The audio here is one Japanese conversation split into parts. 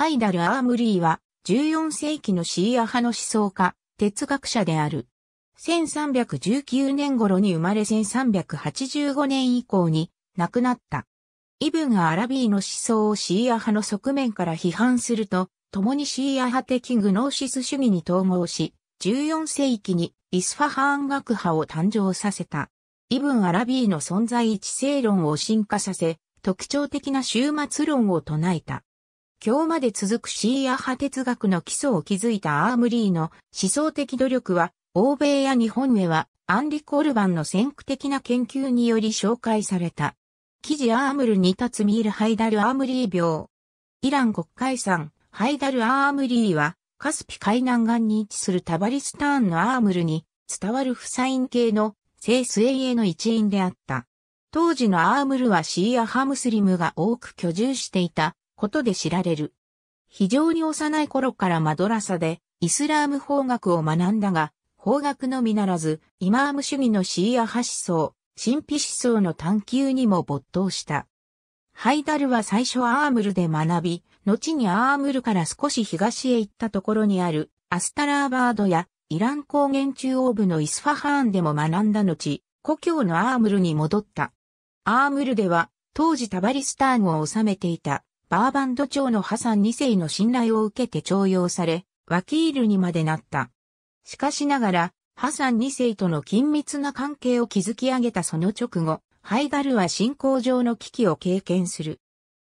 ハイダル・アームリーは14世紀のシーア派の思想家、哲学者である。1319年頃に生まれ1385年以降に亡くなった。イブン・アラビーの思想をシーア派の側面から批判すると、共にシーア派的グノーシス主義に統合し、14世紀にイスファハーン学派を誕生させた。イブン・アラビーの存在一性論を進化させ、特徴的な終末論を唱えた。今日まで続くシーア派哲学の基礎を築いたアームリーの思想的努力は、欧米や日本へは、アンリ・コルバンの先駆的な研究により紹介された。記事アームルに立つミール・ハイダル・アームリー病。イラン国会産、ハイダル・アームリーは、カスピ海南岸に位置するタバリスターンのアームルに伝わるフサイン系の聖スエイエの一員であった。当時のアームルはシーア派ムスリムが多く居住していたことで知られる。非常に幼い頃からマドラサでイスラーム法学を学んだが、法学のみならず、イマーム主義のシーア派思想、神秘思想の探求にも没頭した。ハイダルは最初アームルで学び、後にアームルから少し東へ行ったところにあるアスタラーバードやイラン高原中央部のイスファハーンでも学んだ後、故郷のアームルに戻った。アームルでは当時タバリスターンを治めていたバーバンド朝のハサン2世の信頼を受けて徴用され、ワキールにまでなった。しかしながら、ハサン2世との緊密な関係を築き上げたその直後、ハイダルは信仰上の危機を経験する。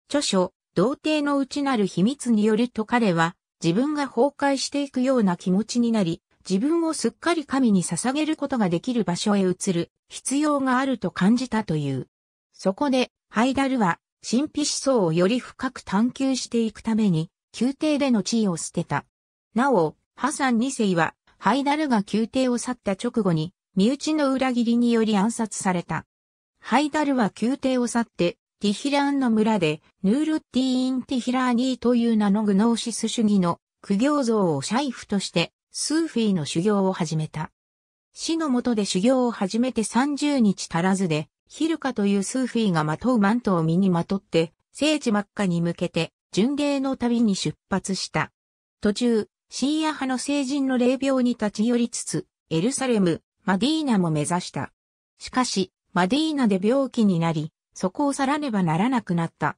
著書、童貞の内なる秘密によると彼は、自分が崩壊していくような気持ちになり、自分をすっかり神に捧げることができる場所へ移る必要があると感じたという。そこで、ハイダルは神秘思想をより深く探求していくために、宮廷での地位を捨てた。なお、ハサン2世は、ハイダルが宮廷を去った直後に、身内の裏切りにより暗殺された。ハイダルは宮廷を去って、ティヒラーンの村で、ヌールッティーン・ティヒラーニーという名のグノーシス主義の苦行像をシャイフとして、スーフィーの修行を始めた。死のもとで修行を始めて30日足らずで、ヒルカというスーフィーがまとうマントを身にまとって、聖地マッカに向けて巡礼の旅に出発した。途中、シーア派の聖人の霊廟に立ち寄りつつ、エルサレム、マディーナも目指した。しかし、マディーナで病気になり、そこを去らねばならなくなった。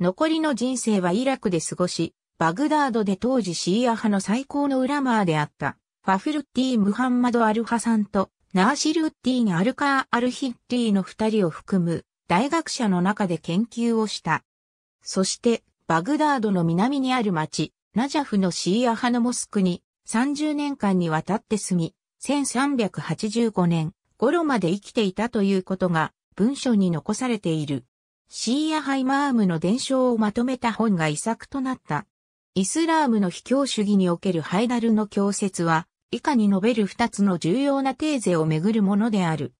残りの人生はイラクで過ごし、バグダードで当時シーア派の最高のウラマーであった、ファフルッティ・ムハンマド・アルハさんとナーシル・ウッディン・アルカー・アルヒッテーの二人を含む大学者の中で研究をした。そして、バグダードの南にある町、ナジャフのシーア派のモスクに30年間にわたって住み、1385年頃まで生きていたということが文書に残されている。シーアハイマームの伝承をまとめた本が遺作となった。イスラームの非教主義におけるハイダルの教説は、以下に述べる二つの重要なテーゼをめぐるものである。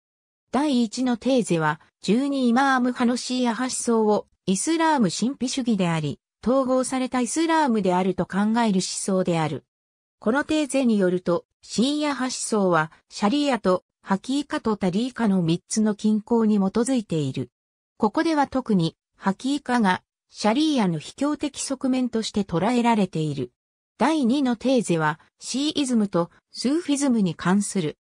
第一のテーゼは、十二イマーム派のシーア派思想をイスラーム神秘主義であり、統合されたイスラームであると考える思想である。このテーゼによると、シーア派思想は、シャリアとハキーカとタリーカの三つの均衡に基づいている。ここでは特に、ハキーカが、シャリーアの卑怯的側面として捉えられている。第2のテーゼは、シーイズムとスーフィズムに関する。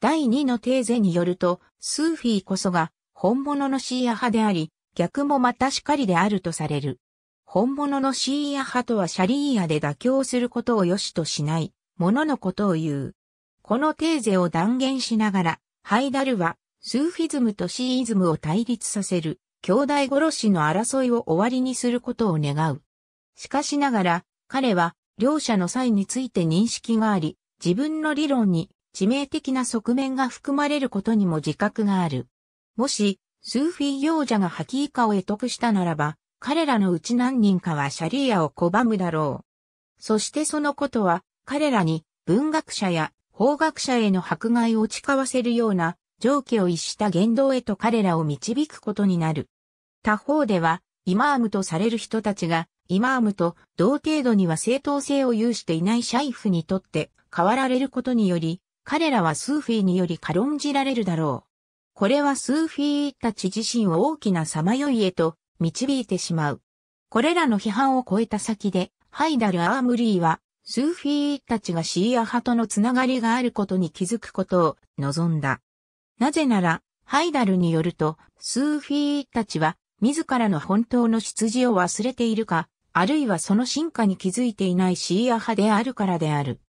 第2のテーゼによると、スーフィーこそが本物のシーア派であり、逆もまたしかりであるとされる。本物のシーア派とはシャリーアで妥協することを良しとしない、もののことを言う。このテーゼを断言しながら、ハイダルは、スーフィズムとシーイズムを対立させる、兄弟殺しの争いを終わりにすることを願う。しかしながら、彼は、両者の際について認識があり、自分の理論に致命的な側面が含まれることにも自覚がある。もし、スーフィー行者がハキイカを得得したならば、彼らのうち何人かはシャリーアを拒むだろう。そしてそのことは、彼らに文学者や法学者への迫害を誓わせるような、上記を逸した言動へと彼らを導くことになる。他方では、イマームとされる人たちが、イマームと同程度には正当性を有していないシャイフにとって変わられることにより、彼らはスーフィーにより軽んじられるだろう。これはスーフィーたち自身を大きなさまよいへと導いてしまう。これらの批判を超えた先で、ハイダル・アームリーは、スーフィーたちがシーア派とのつながりがあることに気づくことを望んだ。なぜなら、ハイダルによると、スーフィーたちは、自らの本当の出自を忘れているか、あるいはその進化に気づいていないシーア派であるからである。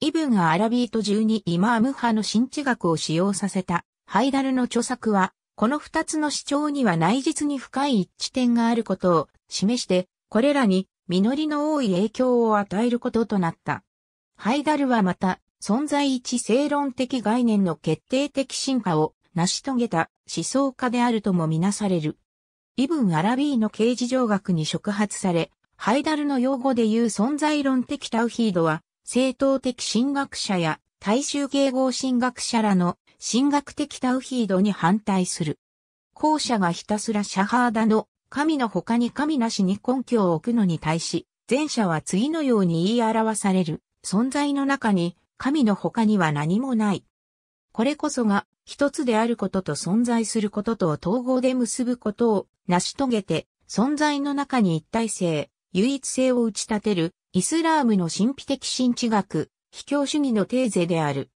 イブンがアラビート12イマーム派の新知学を使用させたハイダルの著作は、この二つの主張には内実に深い一致点があることを示して、これらに実りの多い影響を与えることとなった。ハイダルはまた、存在一正論的概念の決定的進化を成し遂げた思想家であるともみなされる。イブン・アラビーの刑事上学に触発され、ハイダルの用語で言う存在論的タウヒードは、正当的神学者や大衆迎合神学者らの神学的タウヒードに反対する。後者がひたすらシャハーダの神の他に神なしに根拠を置くのに対し、前者は次のように言い表される。存在の中に神の他には何もない。これこそが一つであることと存在することとを統合で結ぶことを成し遂げて存在の中に一体性、唯一性を打ち立てるイスラームの神秘的神知学、秘境主義のテーゼである。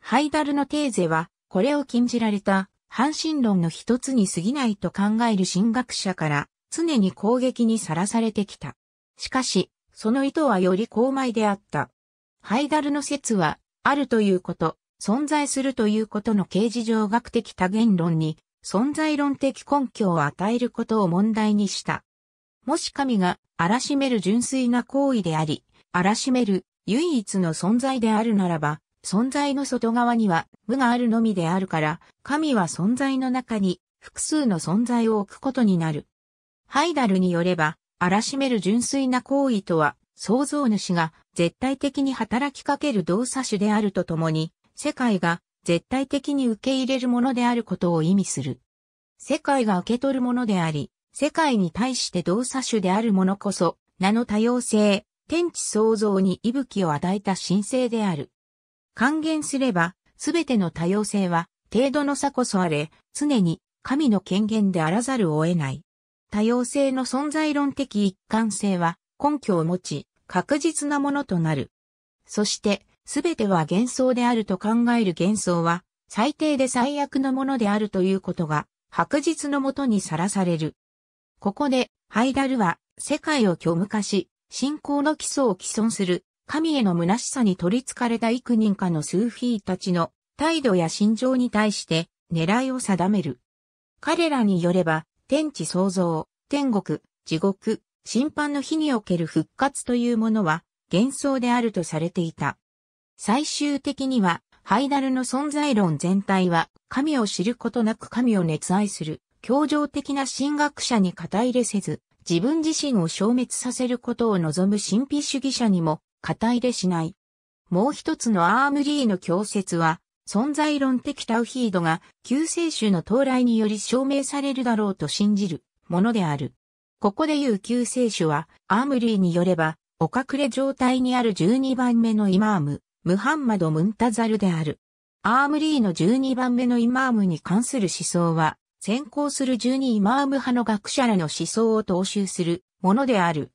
ハイダルのテーゼは、これを禁じられた、半神論の一つに過ぎないと考える神学者から、常に攻撃にさらされてきた。しかし、その意図はより高邁であった。ハイダルの説は、あるということ、存在するということの形事上学的多元論に、存在論的根拠を与えることを問題にした。もし神が荒らしめる純粋な行為であり、荒らしめる唯一の存在であるならば、存在の外側には無があるのみであるから、神は存在の中に複数の存在を置くことになる。ハイダルによれば、荒らしめる純粋な行為とは、創造主が絶対的に働きかける動作種であるとともに、世界が絶対的に受け入れるものであることを意味する。世界が受け取るものであり、世界に対して動作種であるものこそ、名の多様性、天地創造に息吹を与えた神聖である。還元すれば、すべての多様性は、程度の差こそあれ、常に神の権限であらざるを得ない。多様性の存在論的一貫性は、根拠を持ち、確実なものとなる。そして、すべては幻想であると考える幻想は、最低で最悪のものであるということが、白日のもとにさらされる。ここで、ハイダルは、世界を虚無化し、信仰の基礎を既存する、神への虚しさに取り憑かれた幾人かのスーフィーたちの態度や心情に対して狙いを定める。彼らによれば、天地創造、天国、地獄、審判の日における復活というものは幻想であるとされていた。最終的には、ハイダルの存在論全体は、神を知ることなく神を熱愛する、協情的な進学者に肩入れせず、自分自身を消滅させることを望む神秘主義者にも肩入れしない。もう一つのアームリーの教説は、存在論的タウヒードが救世主の到来により証明されるだろうと信じるものである。ここで言う救世主は、アームリーによれば、お隠れ状態にある12番目のイマーム、ムハンマド・ムンタザルである。アームリーの12番目のイマームに関する思想は、先行する十二イマーム派の学者らの思想を踏襲するものである。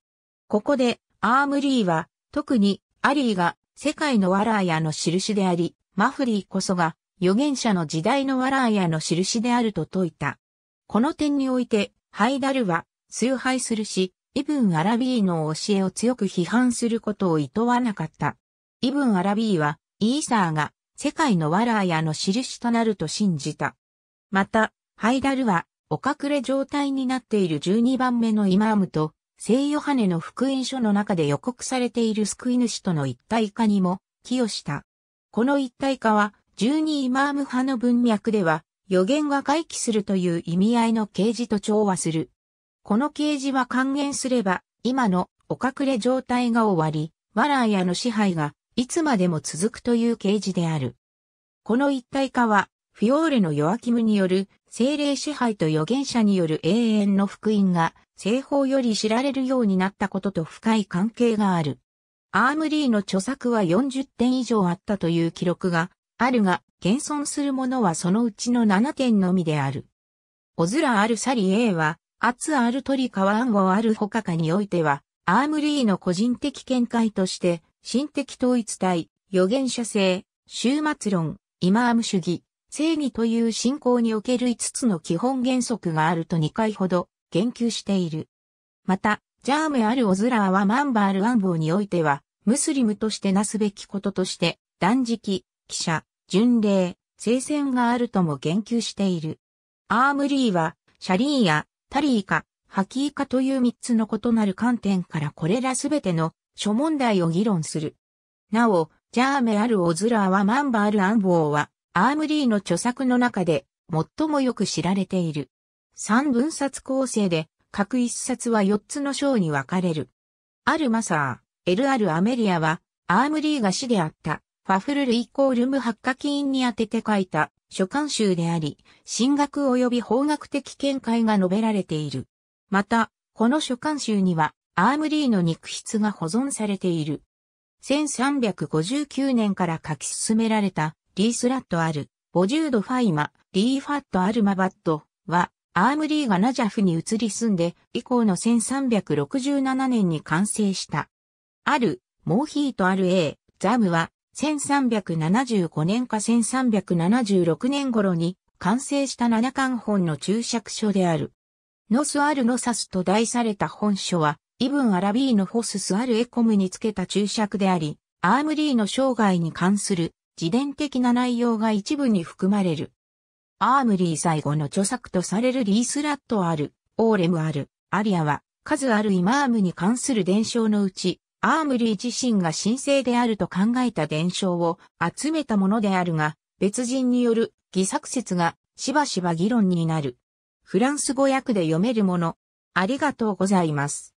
ここで、アームリーは、特に、アリーが、世界のワラーヤの印であり、マフリーこそが、預言者の時代のワラーヤの印であると説いた。この点において、ハイダルは、崇拝するし、イブン・アラビーの教えを強く批判することを厭わなかった。イブン・アラビーは、イーサーが、世界のワラーヤの印となると信じた。また、ハイダルは、お隠れ状態になっている12番目のイマームと、聖ヨハネの福音書の中で予告されている救い主との一体化にも寄与した。この一体化は、12イマーム派の文脈では、予言が回帰するという意味合いの啓示と調和する。この啓示は還元すれば、今のお隠れ状態が終わり、マラーヤの支配がいつまでも続くという啓示である。この一体化は、フィオーレのヨアキムによる精霊支配と預言者による永遠の福音が西方より知られるようになったことと深い関係がある。アームリーの著作は40点以上あったという記録があるが、現存するものはそのうちの7点のみである。オズラ・アル・サリーは、アツ・アル・トリ・カワンゴ・アル・ホカカにおいては、アームリーの個人的見解として、心的統一体、預言者性、終末論、イマーム主義、正義という信仰における5つの基本原則があると2回ほど言及している。また、ジャーム・アル・オズラーはマンバール・アンボーにおいては、ムスリムとしてなすべきこととして、断食、記者、巡礼、聖戦があるとも言及している。アームリーは、シャリーやタリーカ、ハキーカという3つの異なる観点からこれらすべての諸問題を議論する。なお、ジャーメ・アル・オズラーはマンバール・アンボーは、アームリーの著作の中で最もよく知られている。三分冊構成で各一冊は四つの章に分かれる。あるマサー、エルアル・アメリアは、アームリーが死であった、ファフルルイコールムハッカキンに当てて書いた書簡集であり、進学及び法学的見解が述べられている。また、この書簡集には、アームリーの肉筆が保存されている。1359年から書き進められたリースラットある、ボジュードファイマ、リーファットアルマバットは、アームリーがナジャフに移り住んで、以降の1367年に完成した。ある、モーヒートる a ザムは、1375年か1376年頃に、完成した七巻本の注釈書である。ノスアルノサスと題された本書は、イブン・アラビーのホススアルエコムにつけた注釈であり、アームリーの生涯に関する自伝的な内容が一部に含まれる。アームリー最後の著作とされるリースラットある、オーレムある、アリアは、数あるイマームに関する伝承のうち、アームリー自身が神聖であると考えた伝承を集めたものであるが、別人による偽作説がしばしば議論になる。フランス語訳で読めるもの。ありがとうございます。